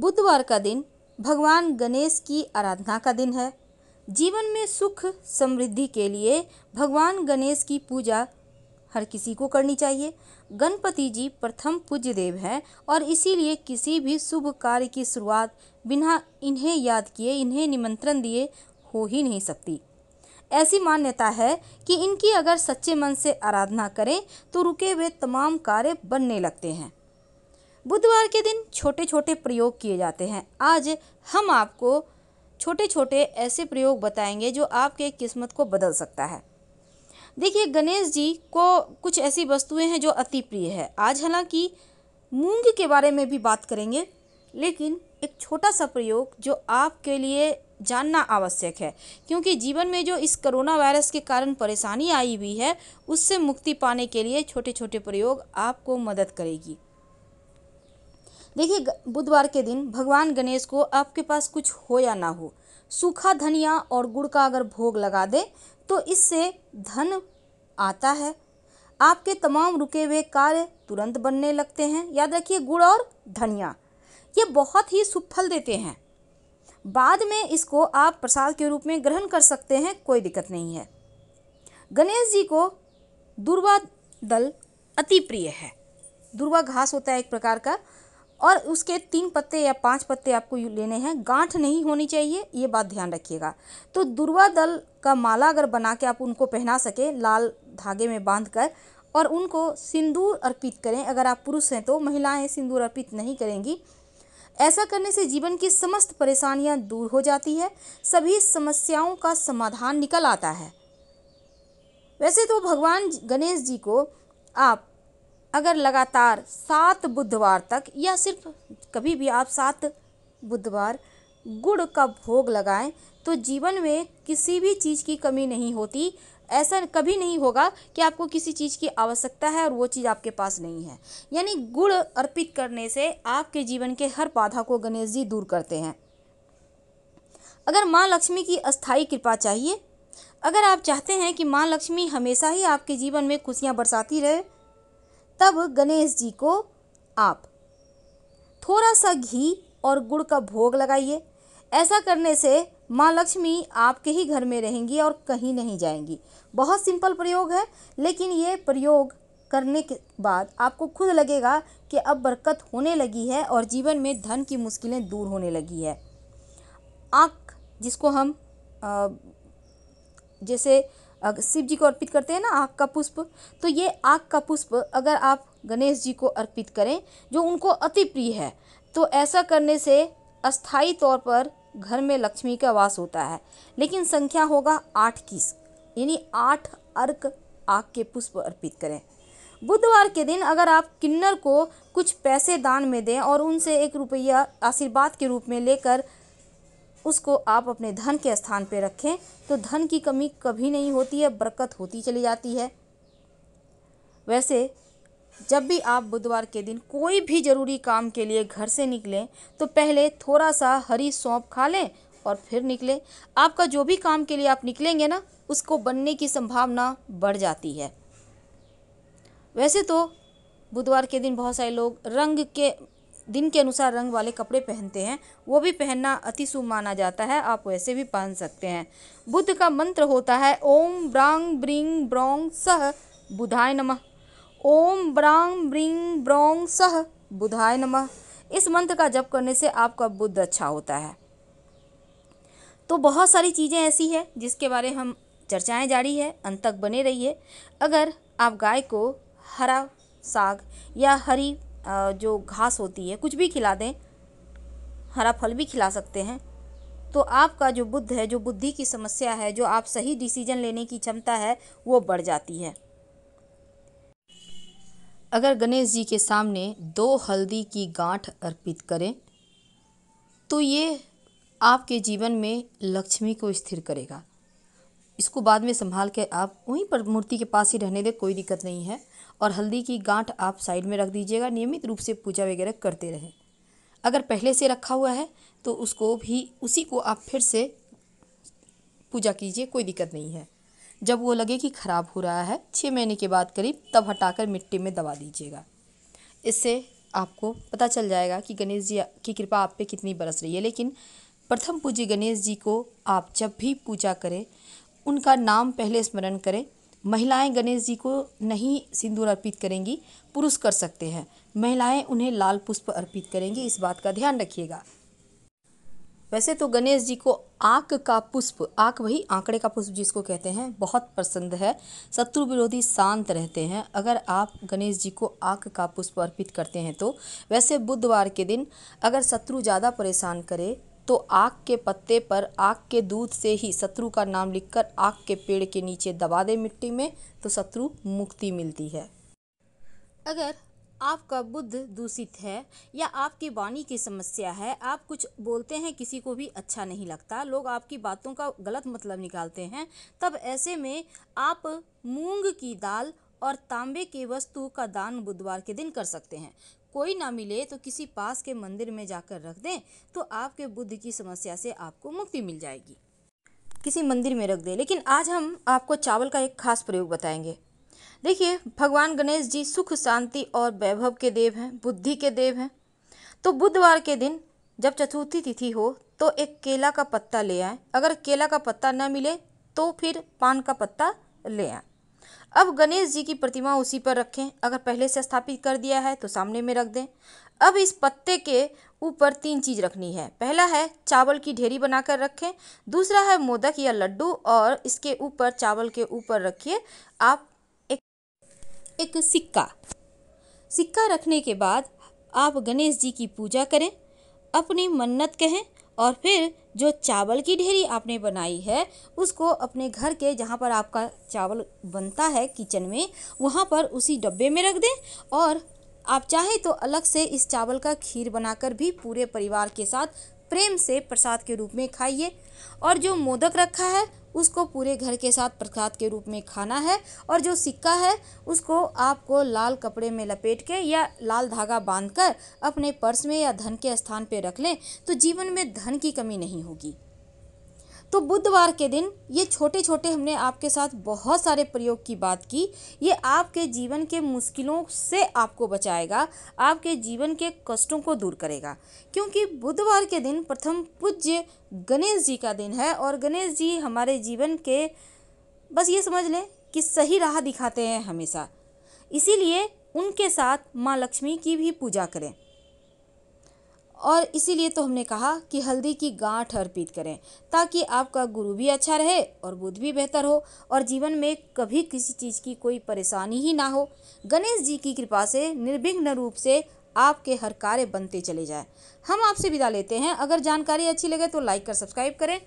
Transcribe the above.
बुधवार का दिन भगवान गणेश की आराधना का दिन है जीवन में सुख समृद्धि के लिए भगवान गणेश की पूजा हर किसी को करनी चाहिए गणपति जी प्रथम पूज्य देव हैं और इसीलिए किसी भी शुभ कार्य की शुरुआत बिना इन्हें याद किए इन्हें निमंत्रण दिए हो ही नहीं सकती ऐसी मान्यता है कि इनकी अगर सच्चे मन से आराधना करें तो रुके हुए तमाम कार्य बनने लगते हैं बुधवार के दिन छोटे छोटे प्रयोग किए जाते हैं आज हम आपको छोटे छोटे ऐसे प्रयोग बताएंगे जो आपके किस्मत को बदल सकता है देखिए गणेश जी को कुछ ऐसी वस्तुएं हैं जो अति प्रिय है आज हालांकि मूंग के बारे में भी बात करेंगे लेकिन एक छोटा सा प्रयोग जो आपके लिए जानना आवश्यक है क्योंकि जीवन में जो इस कोरोना वायरस के कारण परेशानी आई हुई है उससे मुक्ति पाने के लिए छोटे छोटे प्रयोग आपको मदद करेगी देखिए बुधवार के दिन भगवान गणेश को आपके पास कुछ हो या ना हो सूखा धनिया और गुड़ का अगर भोग लगा दे तो इससे धन आता है आपके तमाम रुके हुए कार्य तुरंत बनने लगते हैं याद रखिए गुड़ और धनिया ये बहुत ही सुफल देते हैं बाद में इसको आप प्रसाद के रूप में ग्रहण कर सकते हैं कोई दिक्कत नहीं है गणेश जी को दुर्वा दल अति प्रिय है दुर्वा घास होता है एक प्रकार का और उसके तीन पत्ते या पांच पत्ते आपको लेने हैं गांठ नहीं होनी चाहिए ये बात ध्यान रखिएगा तो दुर्वा दल का माला अगर बना के आप उनको पहना सके लाल धागे में बांध कर और उनको सिंदूर अर्पित करें अगर आप पुरुष हैं तो महिलाएं सिंदूर अर्पित नहीं करेंगी ऐसा करने से जीवन की समस्त परेशानियां दूर हो जाती है सभी समस्याओं का समाधान निकल आता है वैसे तो भगवान गणेश जी को आप अगर लगातार सात बुधवार तक या सिर्फ कभी भी आप सात बुधवार गुड़ का भोग लगाएं तो जीवन में किसी भी चीज़ की कमी नहीं होती ऐसा कभी नहीं होगा कि आपको किसी चीज़ की आवश्यकता है और वो चीज़ आपके पास नहीं है यानी गुड़ अर्पित करने से आपके जीवन के हर बाधा को गणेश जी दूर करते हैं अगर माँ लक्ष्मी की अस्थाई कृपा चाहिए अगर आप चाहते हैं कि माँ लक्ष्मी हमेशा ही आपके जीवन में खुशियाँ बरसाती रहे तब गणेश जी को आप थोड़ा सा घी और गुड़ का भोग लगाइए ऐसा करने से माँ लक्ष्मी आपके ही घर में रहेंगी और कहीं नहीं जाएंगी बहुत सिंपल प्रयोग है लेकिन ये प्रयोग करने के बाद आपको खुद लगेगा कि अब बरकत होने लगी है और जीवन में धन की मुश्किलें दूर होने लगी है आँख जिसको हम आ, जैसे शिव जी को अर्पित करते हैं ना आग का पुष्प तो ये आग का पुष्प अगर आप गणेश जी को अर्पित करें जो उनको अति प्रिय है तो ऐसा करने से अस्थाई तौर पर घर में लक्ष्मी का वास होता है लेकिन संख्या होगा आठ किस यानी आठ अर्क आग के पुष्प अर्पित करें बुधवार के दिन अगर आप किन्नर को कुछ पैसे दान में दें और उनसे एक रुपया आशीर्वाद के रूप में लेकर उसको आप अपने धन के स्थान पर रखें तो धन की कमी कभी नहीं होती है बरकत होती चली जाती है वैसे जब भी आप बुधवार के दिन कोई भी ज़रूरी काम के लिए घर से निकलें तो पहले थोड़ा सा हरी सौंप खा लें और फिर निकलें आपका जो भी काम के लिए आप निकलेंगे ना उसको बनने की संभावना बढ़ जाती है वैसे तो बुधवार के दिन बहुत सारे लोग रंग के दिन के अनुसार रंग वाले कपड़े पहनते हैं वो भी पहनना अति शुभ माना जाता है आप वैसे भी पहन सकते हैं बुद्ध का मंत्र होता है ओम ब्रांग ब्रिंग ब्रोंग सह बुधाय नमः ओम ब्रांग ब्रिंग ब्रोंग सह बुधाय नमः इस मंत्र का जप करने से आपका बुद्ध अच्छा होता है तो बहुत सारी चीज़ें ऐसी है जिसके बारे हम चर्चाएं जारी है अंत तक बने रहिए अगर आप गाय को हरा साग या हरी जो घास होती है कुछ भी खिला दें हरा फल भी खिला सकते हैं तो आपका जो बुद्ध है जो बुद्धि की समस्या है जो आप सही डिसीजन लेने की क्षमता है वो बढ़ जाती है अगर गणेश जी के सामने दो हल्दी की गांठ अर्पित करें तो ये आपके जीवन में लक्ष्मी को स्थिर करेगा इसको बाद में संभाल के आप वहीं पर मूर्ति के पास ही रहने दे कोई दिक्कत नहीं है और हल्दी की गांठ आप साइड में रख दीजिएगा नियमित रूप से पूजा वगैरह करते रहें अगर पहले से रखा हुआ है तो उसको भी उसी को आप फिर से पूजा कीजिए कोई दिक्कत नहीं है जब वो लगे कि ख़राब हो रहा है छः महीने के बाद करीब तब हटाकर मिट्टी में दबा दीजिएगा इससे आपको पता चल जाएगा कि गणेश जी की कृपा आप पे कितनी बरस रही है लेकिन प्रथम पूज्य गणेश जी को आप जब भी पूजा करें उनका नाम पहले स्मरण करें महिलाएं गणेश जी को नहीं सिंदूर अर्पित करेंगी पुरुष कर सकते हैं महिलाएं उन्हें लाल पुष्प अर्पित करेंगी इस बात का ध्यान रखिएगा वैसे तो गणेश जी को आँख का पुष्प आँख वही आंकड़े का पुष्प जिसको कहते हैं बहुत पसंद है शत्रु विरोधी शांत रहते हैं अगर आप गणेश जी को आँख का पुष्प अर्पित करते हैं तो वैसे बुधवार के दिन अगर शत्रु ज़्यादा परेशान करे तो आग के पत्ते पर आग के दूध से ही शत्रु का नाम लिखकर आग के पेड़ के नीचे दबा दे मिट्टी में तो शत्रु मुक्ति मिलती है अगर आपका बुद्ध दूषित है या आपकी वाणी की समस्या है आप कुछ बोलते हैं किसी को भी अच्छा नहीं लगता लोग आपकी बातों का गलत मतलब निकालते हैं तब ऐसे में आप मूंग की दाल और तांबे की वस्तु का दान बुधवार के दिन कर सकते हैं कोई ना मिले तो किसी पास के मंदिर में जाकर रख दें तो आपके बुद्ध की समस्या से आपको मुक्ति मिल जाएगी किसी मंदिर में रख दें लेकिन आज हम आपको चावल का एक खास प्रयोग बताएंगे देखिए भगवान गणेश जी सुख शांति और वैभव के देव हैं बुद्धि के देव हैं तो बुधवार के दिन जब चतुर्थी तिथि हो तो एक केला का पत्ता ले आए अगर केला का पत्ता न मिले तो फिर पान का पत्ता ले आए अब गणेश जी की प्रतिमा उसी पर रखें अगर पहले से स्थापित कर दिया है तो सामने में रख दें अब इस पत्ते के ऊपर तीन चीज़ रखनी है पहला है चावल की ढेरी बनाकर रखें दूसरा है मोदक या लड्डू और इसके ऊपर चावल के ऊपर रखिए आप एक एक सिक्का सिक्का रखने के बाद आप गणेश जी की पूजा करें अपनी मन्नत कहें और फिर जो चावल की ढेरी आपने बनाई है उसको अपने घर के जहाँ पर आपका चावल बनता है किचन में वहाँ पर उसी डब्बे में रख दें और आप चाहे तो अलग से इस चावल का खीर बनाकर भी पूरे परिवार के साथ प्रेम से प्रसाद के रूप में खाइए और जो मोदक रखा है उसको पूरे घर के साथ प्रसाद के रूप में खाना है और जो सिक्का है उसको आपको लाल कपड़े में लपेट के या लाल धागा बांधकर अपने पर्स में या धन के स्थान पर रख लें तो जीवन में धन की कमी नहीं होगी तो बुधवार के दिन ये छोटे छोटे हमने आपके साथ बहुत सारे प्रयोग की बात की ये आपके जीवन के मुश्किलों से आपको बचाएगा आपके जीवन के कष्टों को दूर करेगा क्योंकि बुधवार के दिन प्रथम पूज्य गणेश जी का दिन है और गणेश जी हमारे जीवन के बस ये समझ लें कि सही राह दिखाते हैं हमेशा इसीलिए उनके साथ माँ लक्ष्मी की भी पूजा करें और इसीलिए तो हमने कहा कि हल्दी की गांठ अर्पित करें ताकि आपका गुरु भी अच्छा रहे और बुद्ध भी बेहतर हो और जीवन में कभी किसी चीज़ की कोई परेशानी ही ना हो गणेश जी की कृपा से निर्विघ्न रूप से आपके हर कार्य बनते चले जाए हम आपसे विदा लेते हैं अगर जानकारी अच्छी लगे तो लाइक कर सब्सक्राइब करें